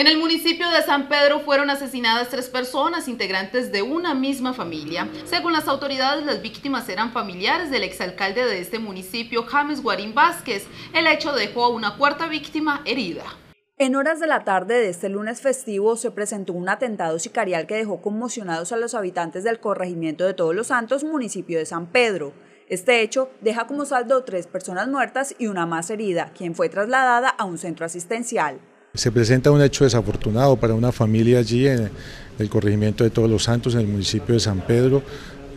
En el municipio de San Pedro fueron asesinadas tres personas integrantes de una misma familia. Según las autoridades, las víctimas eran familiares del exalcalde de este municipio, James Guarín Vázquez. El hecho dejó a una cuarta víctima herida. En horas de la tarde de este lunes festivo se presentó un atentado sicarial que dejó conmocionados a los habitantes del corregimiento de Todos los Santos, municipio de San Pedro. Este hecho deja como saldo tres personas muertas y una más herida, quien fue trasladada a un centro asistencial. Se presenta un hecho desafortunado para una familia allí en el corregimiento de Todos los Santos, en el municipio de San Pedro,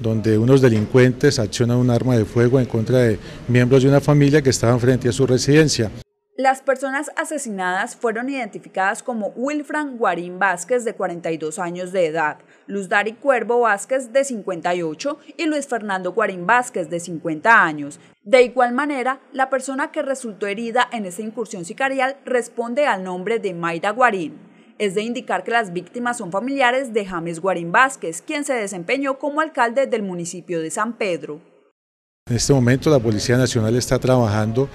donde unos delincuentes accionan un arma de fuego en contra de miembros de una familia que estaban frente a su residencia. Las personas asesinadas fueron identificadas como Wilfran Guarín Vázquez, de 42 años de edad, Luz Dari Cuervo Vázquez, de 58, y Luis Fernando Guarín Vázquez, de 50 años. De igual manera, la persona que resultó herida en esta incursión sicarial responde al nombre de Mayra Guarín. Es de indicar que las víctimas son familiares de James Guarín Vázquez, quien se desempeñó como alcalde del municipio de San Pedro. En este momento la Policía Nacional está trabajando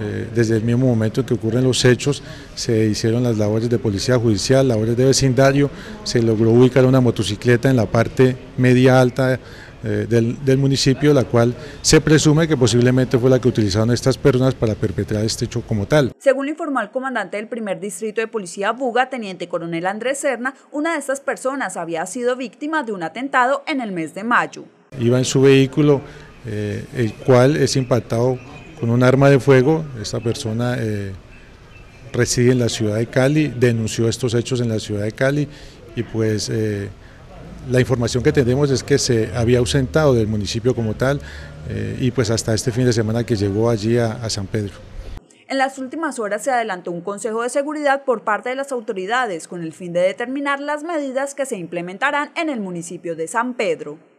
eh, desde el mismo momento que ocurren los hechos, se hicieron las labores de policía judicial, labores de vecindario, se logró ubicar una motocicleta en la parte media alta eh, del, municipio, la cual se presume que posiblemente fue la que utilizaron estas personas para perpetrar este hecho como tal. Según lo informó el comandante del primer distrito de policía Buga, teniente coronel Andrés Serna, una de estas personas había sido víctima de un atentado en el mes de mayo. Iba en su vehículo, eh, el cual es impactado con un arma de fuego. Esta persona eh, reside en la ciudad de Cali, denunció estos hechos en la ciudad de Cali y pues eh, la información que tenemos es que se había ausentado del municipio como tal eh, y pues hasta este fin de semana que llegó allí a San Pedro. En las últimas horas se adelantó un consejo de seguridad por parte de las autoridades con el fin de determinar las medidas que se implementarán en el municipio de San Pedro.